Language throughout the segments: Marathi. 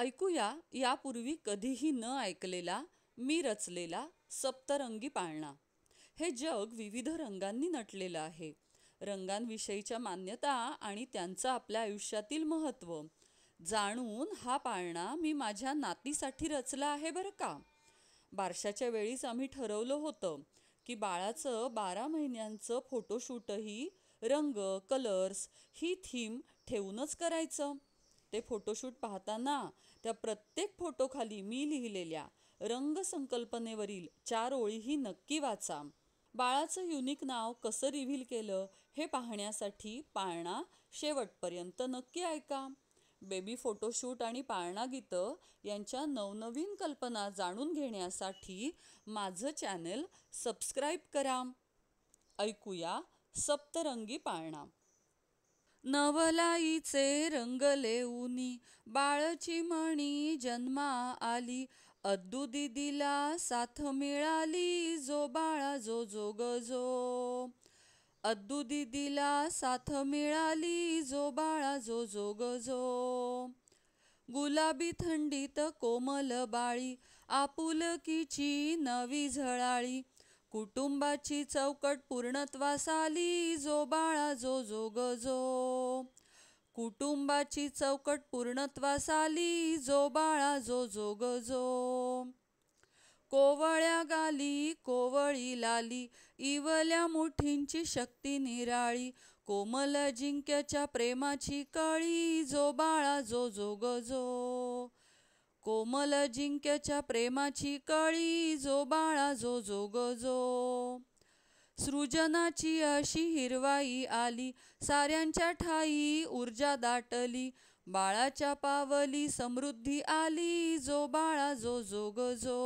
ऐकूया यापूर्वी कधीही न ऐकलेला मी रचलेला सप्तरंगी पाळणा हे जग विविध रंगांनी नटलेलं आहे रंगांविषयीच्या मान्यता आणि त्यांचं आपल्या आयुष्यातील महत्त्व जाणून हा पाळणा मी माझ्या नातीसाठी रचला आहे बरं का बारशाच्या वेळीच आम्ही ठरवलं होतं की बाळाचं बारा महिन्यांचं फोटोशूटही रंग कलर्स ही थीम ठेवूनच करायचं ते फोटोशूट पाहताना त्या प्रत्येक फोटोखाली मी लिहिलेल्या रंगसंकल्पनेवरील चार ओळीही नक्की वाचा बाळाचं युनिक नाव कसं रिव्हील केलं हे पाहण्यासाठी पाळणा शेवटपर्यंत नक्की ऐका बेबी फोटोशूट आणि पाळणा गीतं यांच्या नवनवीन कल्पना जाणून घेण्यासाठी माझं चॅनल सबस्क्राईब करा ऐकूया सप्तरंगी पाळणा नवलाईचे रंगले उनी, बाळची म्हणी जन्मा आली अद्दू दिदीला साथ मिळाली जो बाळा जो जो गजो अद्दू दिदीला साथ मिळाली जो बाळा जो जो गजो गुलाबी थंडीत कोमल बाळी आपुलकीची नवी झळाळी कुटुंबाची चौकट पूर्णत्वास आली जो बाळा जो जो ग कुटुंबाची चौकट पूर्णत्वास आली जो बाळा जो जो कोवळ्या गाली कोवळी लाली इवल्या मुठींची शक्ती निराळी कोमल जिंक्याच्या प्रेमाची कळी जो बाळा जो जो गजो कोमल जिंक्याच्या प्रेमाची कळी जो बाळा जो जो जो सृजनाची अशी हिरवाई आली साऱ्यांच्या ठाई ऊर्जा दाटली बाळाच्या पावली समृद्धी आली जो बाळा जो जो जो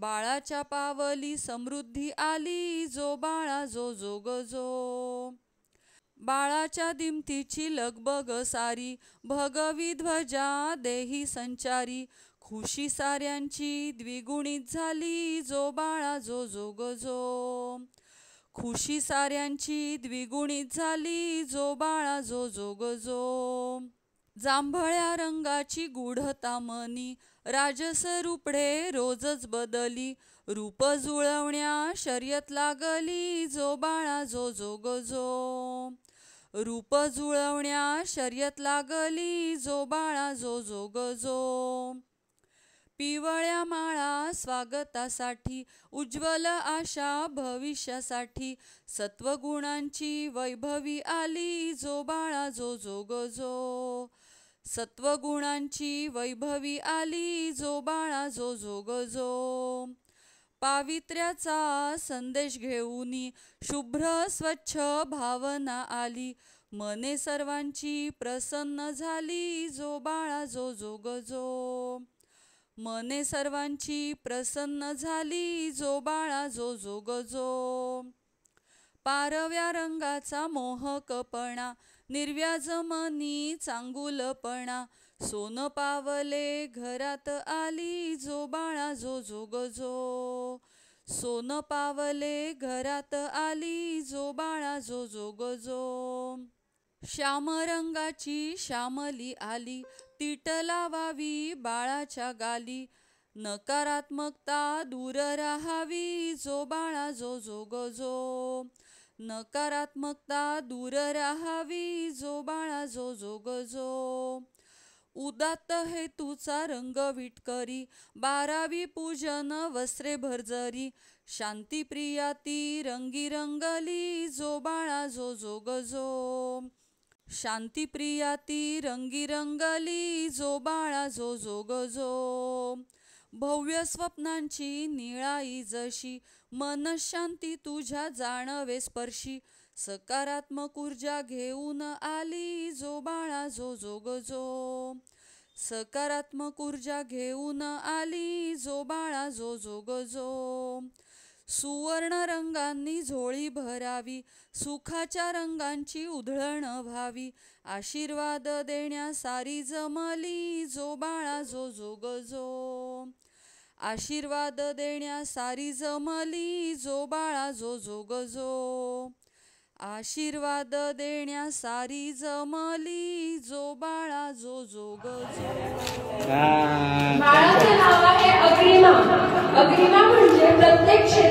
बाळाच्या पावली समृद्धी आली जो बाळा जो जो जो बाळाच्या दिमतीची लगबग सारी भगवी ध्वजा देही संचारी खुशी साऱ्यांची द्विगुणित झाली जो बाळा जो जोग जो खुशी साऱ्यांची द्विगुणित झाली जो बाळा जो जोग जो जांभळ्या रंगाची गुढता मनी राजस रूपडे रोजच बदली रूप जुळवण्या शर्यत लागली जो बाळा जो जो गो जो रूप जुळवण्या शर्यत लागली जो बाळा जो जो गो जो पिवळ्या माळा स्वागतासाठी उज्ज्वल आशा भविष्यासाठी सत्वगुणांची वैभवी आली जो बाळा जो जो गो जो सत्वगुणांची वैभवी आली जो बाळा जो जो गो जो पावित्र्याचा संदेश घेऊन शुभ्र स्वच्छ भावना आली मने सर्वांची प्रसन्न झाली जो बाळा जो जोग जो मने सर्वांची प्रसन्न झाली जो बाळा जो जोग जो पारव्या रंगाचा मोहकपणा निर्व्याजमनी चांगुलपणा सोन पावले घरात आली जो बाळा जो जोग जो सोन पावले घरात आली जो बाळा जो जोग जो श्यामरंगाची श्यामली आली तीट लावावी बाळाच्या गाली नकारात्मकता दूर राहावी जो बाळा जो जोग जो नकारात्मकता दूर राहावी जो बाळा जो जोग जो हे तुचा रंग विटकरी बारावी पूजन वस्त्रे भरजरी शांती ती रंगी रंगली जो बाळा जो जोग जो शांती रंगी रंगली जो बाळा जो जोग जो भव्य स्वप्नांची निळाई जशी मनशांती तुझ्या जाणवे स्पर्शी सकारात्मक ऊर्जा घेऊन आली जो बाळा जो जोग जो सकारात्मक ऊर्जा घेऊन आली जो बाळा जो जोग जो सुवर्ण रंगांनी झोळी भरावी सुखाच्या रंगांची उधळण व्हावी आशीर्वाद देण्या सारी जमली जो बाळा जो जोग जो आशीर्वाद देण्या सारी जमली जो बाळा जो जोग जो आशीर्वाद देण्या सारी जमली जो बाळा जो जोग जो नाव आहे अग्रिमा अग्रिमा म्हणजे प्रत्येक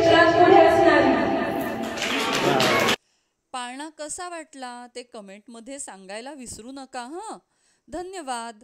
कसा वाटला ते कमेंटमध्ये सांगायला विसरू नका हं धन्यवाद